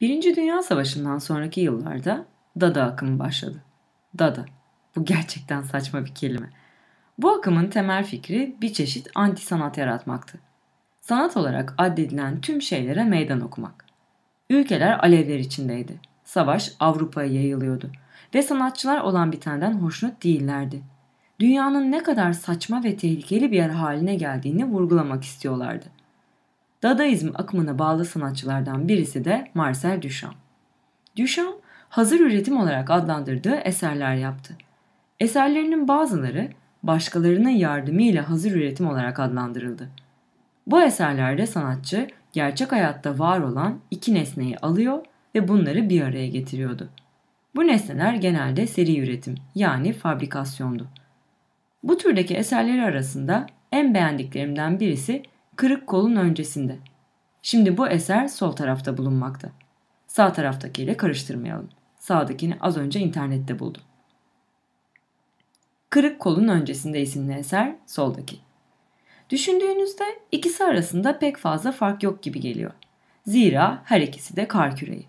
Birinci Dünya Savaşı'ndan sonraki yıllarda Dada akımı başladı. Dada. Bu gerçekten saçma bir kelime. Bu akımın temel fikri bir çeşit anti sanat yaratmaktı. Sanat olarak addedilen tüm şeylere meydan okumak. Ülkeler alevler içindeydi. Savaş Avrupa'ya yayılıyordu ve sanatçılar olan bitenden hoşnut değillerdi. Dünyanın ne kadar saçma ve tehlikeli bir yer haline geldiğini vurgulamak istiyorlardı. Dadaizm akımına bağlı sanatçılardan birisi de Marcel Duchamp. Duchamp, hazır üretim olarak adlandırdığı eserler yaptı. Eserlerinin bazıları başkalarının yardımıyla hazır üretim olarak adlandırıldı. Bu eserlerde sanatçı gerçek hayatta var olan iki nesneyi alıyor ve bunları bir araya getiriyordu. Bu nesneler genelde seri üretim yani fabrikasyondu. Bu türdeki eserleri arasında en beğendiklerimden birisi Kırık kolun öncesinde. Şimdi bu eser sol tarafta bulunmakta. Sağ taraftakiyle karıştırmayalım. Sağdakini az önce internette buldum. Kırık kolun öncesinde isimli eser soldaki. Düşündüğünüzde ikisi arasında pek fazla fark yok gibi geliyor. Zira her ikisi de kar küreği.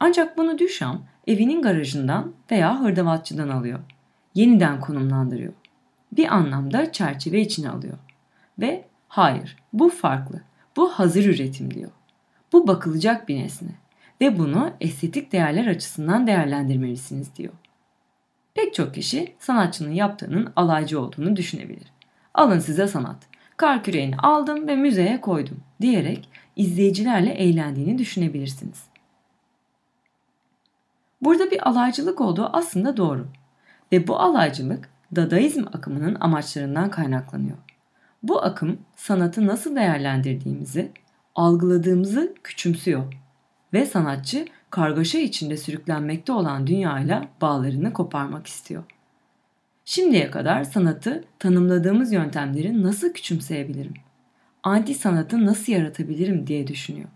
Ancak bunu Düşam evinin garajından veya hırdavatçıdan alıyor. Yeniden konumlandırıyor. Bir anlamda çerçeve içine alıyor. Ve hayır, bu farklı. Bu hazır üretim diyor. Bu bakılacak bir nesne ve bunu estetik değerler açısından değerlendirmelisiniz diyor. Pek çok kişi sanatçının yaptığının alaycı olduğunu düşünebilir. Alın size sanat. Kar küreğini aldım ve müzeye koydum diyerek izleyicilerle eğlendiğini düşünebilirsiniz. Burada bir alaycılık olduğu aslında doğru. Ve bu alaycılık Dadaizm akımının amaçlarından kaynaklanıyor. Bu akım sanatı nasıl değerlendirdiğimizi, algıladığımızı küçümsüyor ve sanatçı kargaşa içinde sürüklenmekte olan dünyayla bağlarını koparmak istiyor. Şimdiye kadar sanatı tanımladığımız yöntemleri nasıl küçümseyebilirim? Anti sanatı nasıl yaratabilirim diye düşünüyor.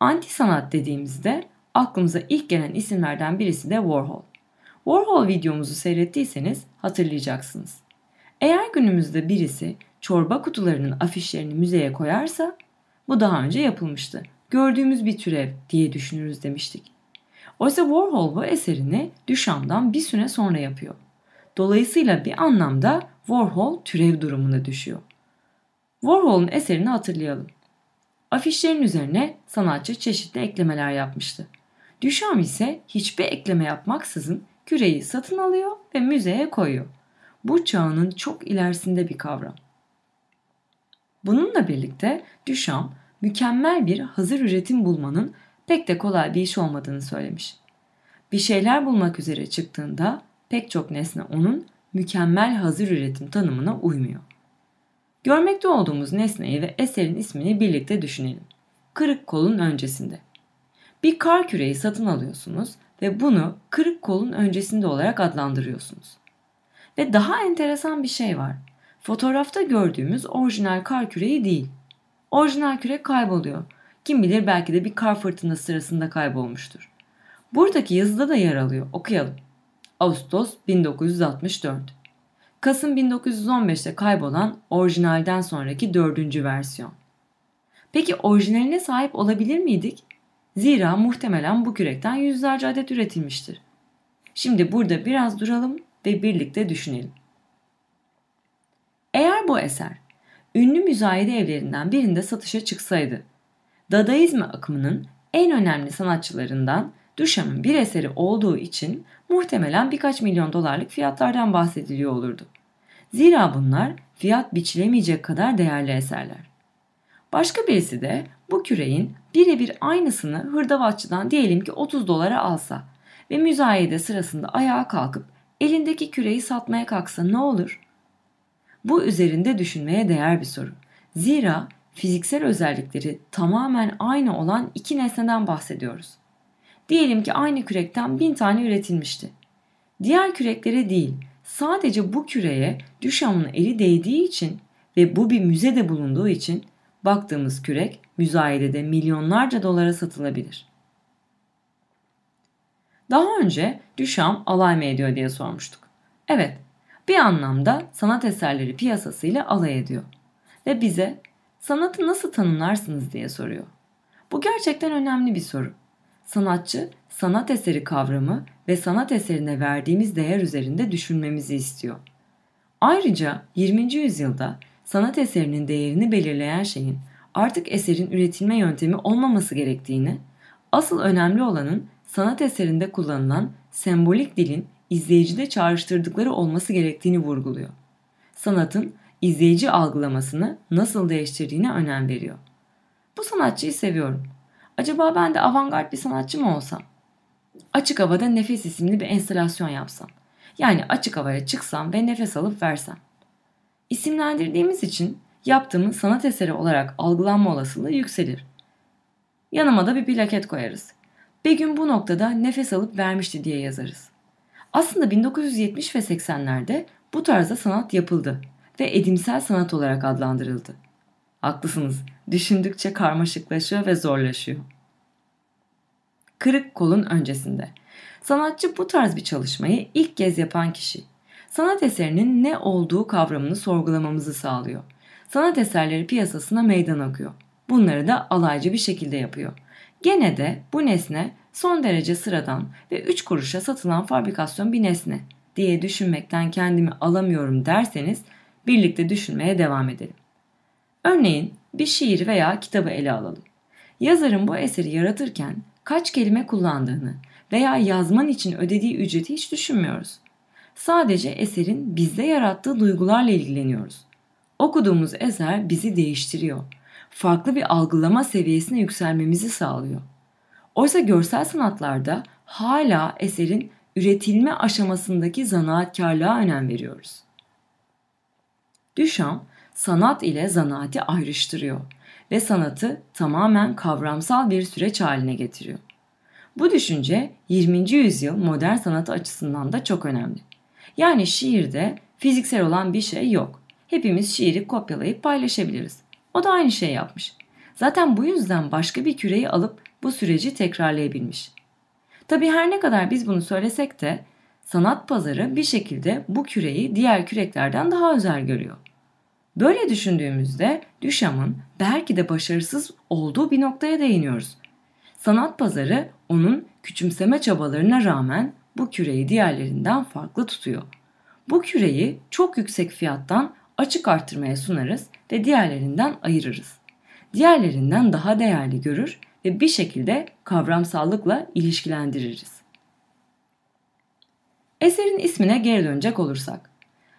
Anti sanat dediğimizde aklımıza ilk gelen isimlerden birisi de Warhol. Warhol videomuzu seyrettiyseniz hatırlayacaksınız. Eğer günümüzde birisi çorba kutularının afişlerini müzeye koyarsa bu daha önce yapılmıştı. Gördüğümüz bir türev diye düşünürüz demiştik. Oysa Warhol bu eserini Duchamp'dan bir süre sonra yapıyor. Dolayısıyla bir anlamda Warhol türev durumuna düşüyor. Warhol'un eserini hatırlayalım. Afişlerin üzerine sanatçı çeşitli eklemeler yapmıştı. Duchamp ise hiçbir ekleme yapmaksızın küreyi satın alıyor ve müzeye koyuyor bu çağının çok ilerisinde bir kavram. Bununla birlikte Duchamp mükemmel bir hazır üretim bulmanın pek de kolay bir iş olmadığını söylemiş. Bir şeyler bulmak üzere çıktığında pek çok nesne onun mükemmel hazır üretim tanımına uymuyor. Görmekte olduğumuz nesneyi ve eserin ismini birlikte düşünelim. Kırık kolun öncesinde. Bir kar küreği satın alıyorsunuz ve bunu kırık kolun öncesinde olarak adlandırıyorsunuz. Ve daha enteresan bir şey var. Fotoğrafta gördüğümüz orijinal kar küreği değil. Orijinal kürek kayboluyor. Kim bilir belki de bir kar fırtınası sırasında kaybolmuştur. Buradaki yazıda da yer alıyor. Okuyalım. Ağustos 1964. Kasım 1915'te kaybolan orijinalden sonraki dördüncü versiyon. Peki orijinaline sahip olabilir miydik? Zira muhtemelen bu kürekten yüzlerce adet üretilmiştir. Şimdi burada biraz duralım ve birlikte düşünelim. Eğer bu eser ünlü müzayede evlerinden birinde satışa çıksaydı, Dadaizm akımının en önemli sanatçılarından Duchamp'ın bir eseri olduğu için muhtemelen birkaç milyon dolarlık fiyatlardan bahsediliyor olurdu. Zira bunlar fiyat biçilemeyecek kadar değerli eserler. Başka birisi de bu küreğin birebir aynısını hırdavatçıdan diyelim ki 30 dolara alsa ve müzayede sırasında ayağa kalkıp elindeki küreyi satmaya kalksa ne olur? Bu üzerinde düşünmeye değer bir soru. Zira fiziksel özellikleri tamamen aynı olan iki nesneden bahsediyoruz. Diyelim ki aynı kürekten bin tane üretilmişti. Diğer küreklere değil, sadece bu küreye Duchamp'ın eli değdiği için ve bu bir müzede bulunduğu için baktığımız kürek müzayedede milyonlarca dolara satılabilir. Daha önce Duchamp alay mı ediyor diye sormuştuk. Evet, bir anlamda sanat eserleri piyasasıyla alay ediyor. Ve bize sanatı nasıl tanımlarsınız diye soruyor. Bu gerçekten önemli bir soru. Sanatçı, sanat eseri kavramı ve sanat eserine verdiğimiz değer üzerinde düşünmemizi istiyor. Ayrıca 20. yüzyılda sanat eserinin değerini belirleyen şeyin artık eserin üretilme yöntemi olmaması gerektiğini, asıl önemli olanın sanat eserinde kullanılan sembolik dilin izleyicide çağrıştırdıkları olması gerektiğini vurguluyor. Sanatın izleyici algılamasını nasıl değiştirdiğine önem veriyor. Bu sanatçıyı seviyorum. Acaba ben de avantgard bir sanatçı mı olsam? Açık havada nefes isimli bir enstalasyon yapsam. Yani açık havaya çıksam ve nefes alıp versem. İsimlendirdiğimiz için yaptığımız sanat eseri olarak algılanma olasılığı yükselir. Yanıma da bir plaket koyarız. Bir gün bu noktada nefes alıp vermişti diye yazarız. Aslında 1970 ve 80'lerde bu tarzda sanat yapıldı ve edimsel sanat olarak adlandırıldı. Haklısınız, düşündükçe karmaşıklaşıyor ve zorlaşıyor. Kırık kolun öncesinde. Sanatçı bu tarz bir çalışmayı ilk kez yapan kişi. Sanat eserinin ne olduğu kavramını sorgulamamızı sağlıyor. Sanat eserleri piyasasına meydan okuyor. Bunları da alaycı bir şekilde yapıyor. Gene de bu nesne son derece sıradan ve 3 kuruşa satılan fabrikasyon bir nesne diye düşünmekten kendimi alamıyorum derseniz birlikte düşünmeye devam edelim. Örneğin bir şiir veya kitabı ele alalım. Yazarın bu eseri yaratırken kaç kelime kullandığını veya yazman için ödediği ücreti hiç düşünmüyoruz. Sadece eserin bizde yarattığı duygularla ilgileniyoruz. Okuduğumuz eser bizi değiştiriyor farklı bir algılama seviyesine yükselmemizi sağlıyor. Oysa görsel sanatlarda hala eserin üretilme aşamasındaki zanaatkarlığa önem veriyoruz. Duchamp sanat ile zanaati ayrıştırıyor ve sanatı tamamen kavramsal bir süreç haline getiriyor. Bu düşünce 20. yüzyıl modern sanatı açısından da çok önemli. Yani şiirde fiziksel olan bir şey yok. Hepimiz şiiri kopyalayıp paylaşabiliriz. O da aynı şey yapmış. Zaten bu yüzden başka bir küreyi alıp bu süreci tekrarlayabilmiş. Tabi her ne kadar biz bunu söylesek de sanat pazarı bir şekilde bu küreyi diğer küreklerden daha özel görüyor. Böyle düşündüğümüzde Düşam'ın belki de başarısız olduğu bir noktaya değiniyoruz. Sanat pazarı onun küçümseme çabalarına rağmen bu küreyi diğerlerinden farklı tutuyor. Bu küreyi çok yüksek fiyattan açık artırmaya sunarız ve diğerlerinden ayırırız. Diğerlerinden daha değerli görür ve bir şekilde kavramsallıkla ilişkilendiririz. Eserin ismine geri dönecek olursak.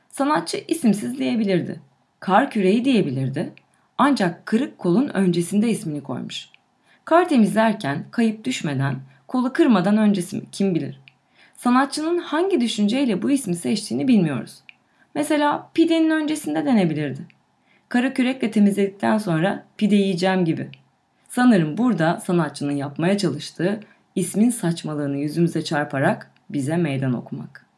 Sanatçı isimsiz diyebilirdi. Kar küreği diyebilirdi. Ancak kırık kolun öncesinde ismini koymuş. Kar temizlerken, kayıp düşmeden, kolu kırmadan öncesi mi kim bilir? Sanatçının hangi düşünceyle bu ismi seçtiğini bilmiyoruz. Mesela pidenin öncesinde denebilirdi. Kara kürekle temizledikten sonra pide yiyeceğim gibi. Sanırım burada sanatçının yapmaya çalıştığı ismin saçmalığını yüzümüze çarparak bize meydan okumak.